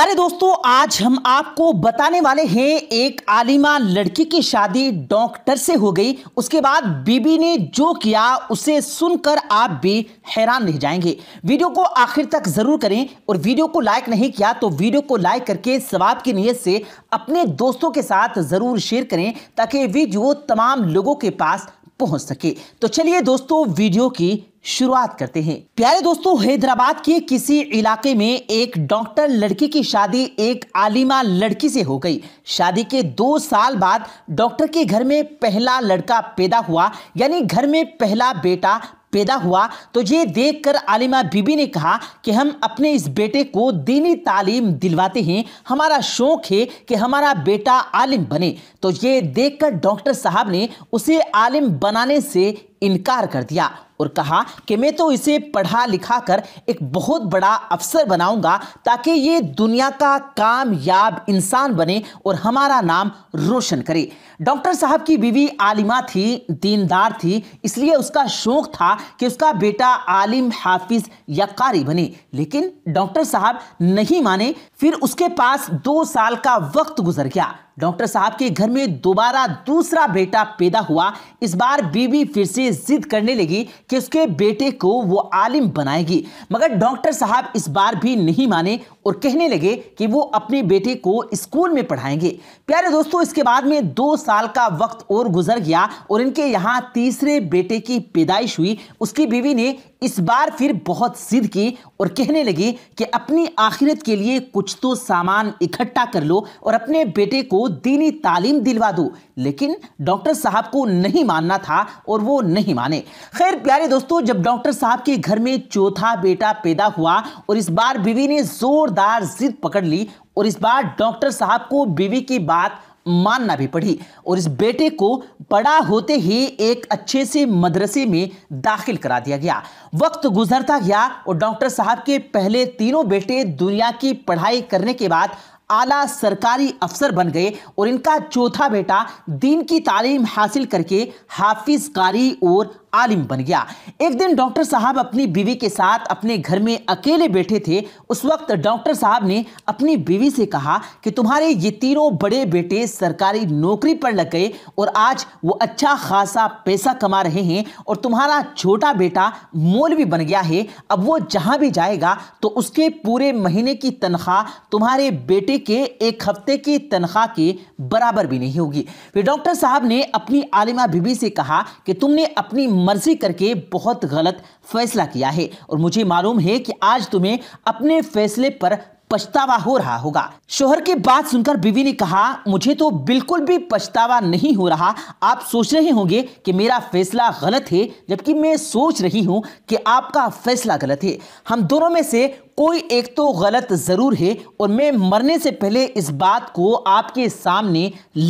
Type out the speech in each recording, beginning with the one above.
अरे दोस्तों आज हम आपको बताने वाले हैं एक आलिमा लड़की की शादी डॉक्टर से हो गई उसके बाद बीबी ने जो किया उसे सुनकर आप भी हैरान रह जाएंगे वीडियो को आखिर तक जरूर करें और वीडियो को लाइक नहीं किया तो वीडियो को लाइक करके सवाब की नीयत से अपने दोस्तों के साथ जरूर शेयर करें ताकि वीडियो तमाम लोगों के पास पहुंच सके तो चलिए दोस्तों वीडियो की शुरुआत करते हैं प्यारे दोस्तों हैदराबाद के किसी इलाके में एक डॉक्टर लड़की की शादी एक आलिमा लड़की से हो गई शादी के दो साल बाद डॉक्टर के घर में पहला लड़का पैदा हुआ यानी घर में पहला बेटा पैदा हुआ तो ये देखकर आलिमा बीबी ने कहा कि हम अपने इस बेटे को दीनी तालीम दिलवाते हैं हमारा शौक है कि हमारा बेटा आलिम बने तो ये देखकर डॉक्टर साहब ने उसे आलिम बनाने से इनकार कर दिया और कहा कि मैं तो इसे पढ़ा लिखा कर एक बहुत बड़ा अफसर बनाऊंगा ताकि ये दुनिया का कामयाब इंसान बने और हमारा नाम रोशन करे डॉक्टर साहब की बीवी आलिमा थी दीनदार थी इसलिए उसका शौक था कि उसका बेटा आलिम हाफिज या कारी बने लेकिन डॉक्टर साहब नहीं माने फिर उसके पास दो साल का वक्त गुजर गया डॉक्टर साहब के घर में दोबारा दूसरा बेटा पैदा हुआ इस बार बीवी फिर से जिद करने लगी कि उसके बेटे को वो आलिम बनाएगी मगर डॉक्टर साहब इस बार भी नहीं माने और कहने लगे कि वो अपने बेटे को स्कूल में पढ़ाएंगे प्यारे दोस्तों इसके बाद में दो साल का वक्त और गुजर गया और इनके यहाँ तीसरे बेटे की पैदाइश हुई उसकी बीवी ने इस बार फिर बहुत जिद की और कहने लगी कि अपनी आखिरत के लिए कुछ तो सामान इकट्ठा कर लो और अपने बेटे को दीनी तालीम दिलवा दूँ लेकिन डॉक्टर साहब को नहीं मानना था और वो नहीं माने खैर प्यारे दोस्तों जब डॉक्टर साहब के घर में चौथा बेटा पैदा हुआ और इस बार बीवी ने जोरदार जिद पकड़ ली और इस बार डॉक्टर साहब को बीवी की बात मानना भी पड़ी और इस बेटे को बड़ा होते ही एक अच्छे से मदरसे में दाखिल करा दिया गया वक्त गुजरता गया और डॉक्टर साहब के पहले तीनों बेटे दुनिया की पढ़ाई करने के बाद आला सरकारी अफसर बन गए और इनका चौथा बेटा दिन की तालीम हासिल करके हाफिज कारी और आलिम बन गया एक दिन डॉक्टर साहब अपनी बीवी के साथ अपने घर में अकेले बैठे थे उस वक्त डॉक्टर साहब ने अपनी बीवी से कहा कि तुम्हारे ये तीनों बड़े बेटे सरकारी नौकरी पर लग गए और आज वो अच्छा खासा पैसा कमा रहे हैं और तुम्हारा छोटा बेटा मौलवी बन गया है अब वो जहाँ भी जाएगा तो उसके पूरे महीने की तनख्वाह तुम्हारे बेटे के एक हफ्ते की तनख्वाह के बराबर भी नहीं होगी फिर डॉक्टर साहब ने अपनी आलिमा बीबी से कहा कि तुमने अपनी मर्जी करके बहुत गलत फैसला किया है और मुझे मालूम है कि आज तुम्हें अपने फैसले पर पछतावा हो रहा होगा शोहर की बात सुनकर बीवी ने कहा मुझे तो बिल्कुल भी पछतावा नहीं हो रहा आप सोच रहे होंगे कि मेरा फैसला गलत है जबकि मैं सोच रही हूं कि आपका फैसला गलत है हम दोनों में से कोई एक तो गलत ज़रूर है और मैं मरने से पहले इस बात को आपके सामने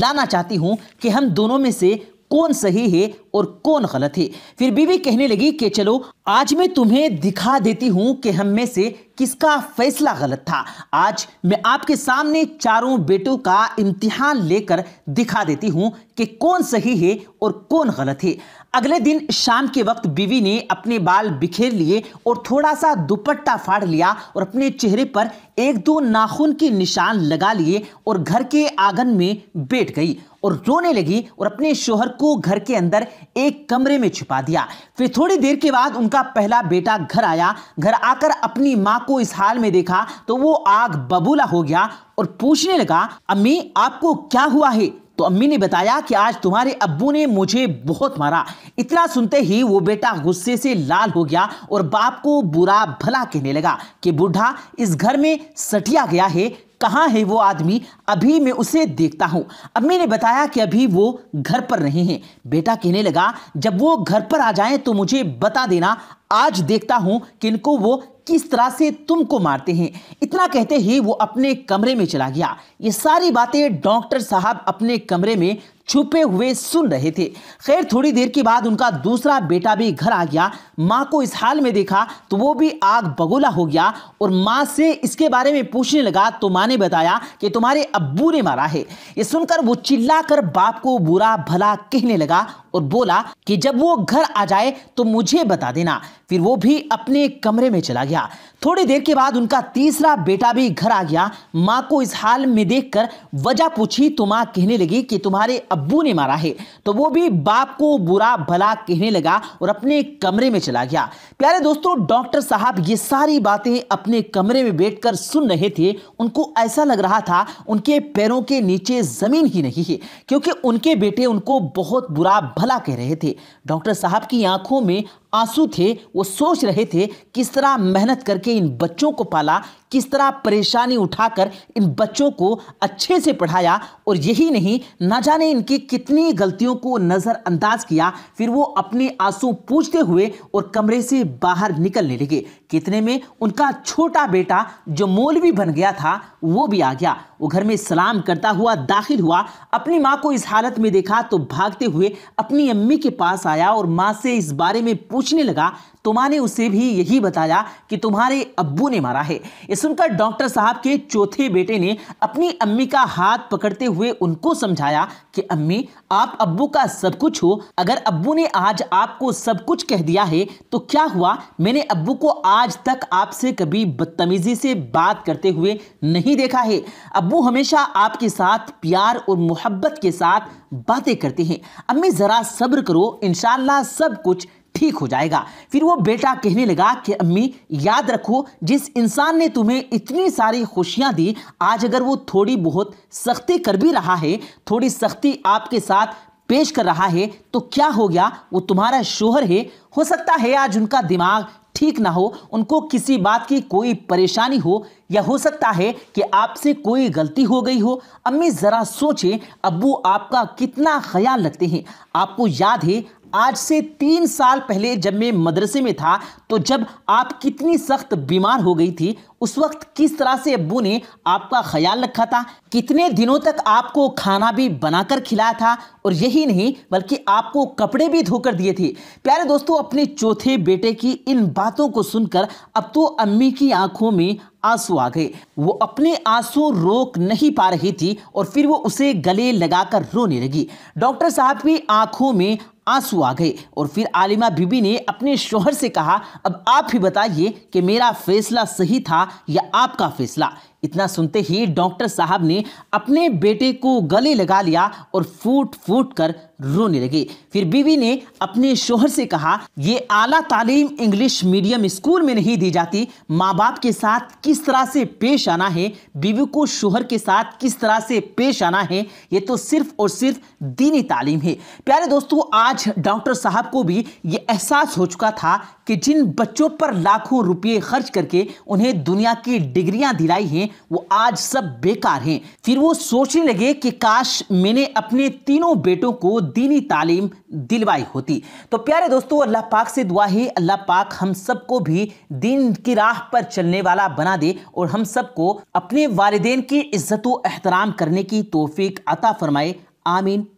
लाना चाहती हूं कि हम दोनों में से कौन सही है और कौन गलत है फिर बीवी कहने लगी कि चलो आज मैं तुम्हें दिखा देती हूं कि हम में से किसका फैसला गलत था आज मैं आपके सामने चारों बेटों का इम्तिहान लेकर दिखा देती हूं कि कौन सही है और कौन गलत है अगले दिन शाम के वक्त बीवी ने अपने बाल बिखेर लिए और थोड़ा सा दुपट्टा फाड़ लिया और अपने चेहरे पर एक दो नाखून के निशान लगा लिए और घर के आंगन में बैठ गई और रोने लगी और अपने शोहर को घर के अंदर एक कमरे में छुपा दिया फिर थोड़ी देर के बाद उनका पहला बेटा घर आया घर आकर अपनी माँ को इस हाल में देखा तो वो आग बबूला हो गया और पूछने लगा अम्मी आपको क्या हुआ है तो अम्मी ने बताया कि आज तुम्हारे अब्बू ने मुझे बहुत मारा इतना सुनते ही वो बेटा गुस्से से लाल हो गया और बाप को बुरा भला कहने लगा कि बूढ़ा इस घर में सटिया गया है कहाँ है वो आदमी अभी मैं उसे देखता हूँ अम्मी ने बताया कि अभी वो घर पर नहीं है बेटा कहने लगा जब वो घर पर आ जाए तो मुझे बता देना आज देखता हूँ कि इनको वो किस तरह से तुमको मारते हैं इतना कहते ही वो अपने कमरे में चला गया ये सारी बातें डॉक्टर साहब अपने कमरे में छुपे हुए सुन रहे थे खैर थोड़ी देर के बाद उनका दूसरा बेटा भी घर आ गया माँ को इस हाल में देखा तो वो भी आग बगोला हो गया और माँ से इसके बारे में पूछने लगा तो माँ ने बताया कि तुम्हारे अब्बू ने मारा है ये सुनकर वो चिल्लाकर बाप को बुरा भला कहने लगा और बोला कि जब वो घर आ जाए तो मुझे बता देना फिर वो भी अपने कमरे में चला गया थोड़ी देर के बाद उनका तीसरा बेटा भी घर आ गया माँ को इस हाल में देखकर वजह पूछी तो माँ कहने लगी कि तुम्हारे अब अबू ने मारा है तो वो भी बाप को बुरा भला कहने लगा और अपने कमरे में चला गया प्यारे दोस्तों डॉक्टर साहब ये सारी बातें अपने कमरे में बैठकर सुन रहे थे उनको ऐसा लग रहा था उनके पैरों के नीचे ज़मीन ही नहीं है क्योंकि उनके बेटे उनको बहुत बुरा भला कह रहे थे डॉक्टर साहब की आंखों में आंसू थे वो सोच रहे थे किस तरह मेहनत करके इन बच्चों को पाला किस तरह परेशानी उठाकर इन बच्चों को अच्छे से पढ़ाया और यही नहीं ना जाने इनकी कितनी गलतियों को नज़रअंदाज किया फिर वो अपने आंसू पूछते हुए और कमरे से बाहर निकलने लगे कितने में उनका छोटा बेटा जो मौलवी बन गया था वो भी आ गया वो घर में सलाम करता हुआ दाखिल हुआ अपनी माँ को इस हालत में देखा तो भागते हुए अपनी अम्मी के पास आया और माँ से इस बारे में पूछने लगा तुम्हारे उसे भी यही बताया कि तुम्हारे अब्बू ने मारा है ये सुनकर डॉक्टर साहब के चौथे बेटे ने अपनी अम्मी का हाथ पकड़ते हुए उनको समझाया कि अम्मी आप अब्बू का सब कुछ हो अगर अब्बू ने आज आपको सब कुछ कह दिया है तो क्या हुआ मैंने अब्बू को आज तक आपसे कभी बदतमीजी से बात करते हुए नहीं देखा है अब्बू हमेशा आपके साथ प्यार और मोहब्बत के साथ बातें करते हैं अम्मी ज़रा सब्र करो इन सब कुछ ठीक हो जाएगा फिर वो बेटा कहने लगा कि अम्मी याद रखो जिस इंसान ने तुम्हें इतनी सारी खुशियां दी आज अगर वो थोड़ी बहुत सख्ती कर भी रहा है थोड़ी सख्ती आपके साथ पेश कर रहा है तो क्या हो गया वो तुम्हारा शोहर है हो सकता है आज उनका दिमाग ठीक ना हो उनको किसी बात की कोई परेशानी हो या हो सकता है कि आपसे कोई गलती हो गई हो अम्मी ज़रा सोचें अब्बू आपका कितना ख्याल रखते हैं आपको याद है आज से तीन साल पहले जब मैं मदरसे में था तो जब आप कितनी सख्त बीमार हो गई थी उस वक्त किस तरह से अबू ने आपका ख्याल रखा था कितने दिनों तक आपको खाना भी बनाकर खिलाया था और यही नहीं बल्कि आपको कपड़े भी धोकर दिए थे प्यारे दोस्तों अपने चौथे बेटे की इन बातों को सुनकर अब तो अम्मी की आंखों में आंसू आ गए वो अपने आंसू रोक नहीं पा रही थी और फिर वो उसे गले लगाकर रोने लगी डॉक्टर साहब की आंखों में आंसू आ गए और फिर आलिमा बीबी ने अपने शोहर से कहा अब आप ही बताइए कि मेरा फैसला सही था या आपका फैसला इतना सुनते ही डॉक्टर साहब ने अपने बेटे को गले लगा लिया और फूट फूट कर रोने लगे फिर बीवी ने अपने शोहर से कहा ये आला तालीम इंग्लिश मीडियम स्कूल में नहीं दी जाती माँ बाप के साथ किस तरह से पेश आना है बीवी को शोहर के साथ किस तरह से पेश आना है ये तो सिर्फ और सिर्फ दीनी तालीम है प्यारे दोस्तों आज डॉक्टर साहब को भी ये एहसास हो चुका था कि जिन बच्चों पर लाखों रुपये खर्च करके उन्हें दुनिया की डिग्रियाँ दिलाई हैं वो आज सब बेकार हैं फिर वो सोचने लगे कि काश मैंने अपने तीनों बेटों को दीनी तालीम दिलवाई होती तो प्यारे दोस्तों अल्लाह पाक से दुआ ही अल्लाह पाक हम सबको भी दीन की राह पर चलने वाला बना दे और हम सबको अपने वालदेन की इज्जत एहतराम करने की तोफीक अता फरमाए आमीन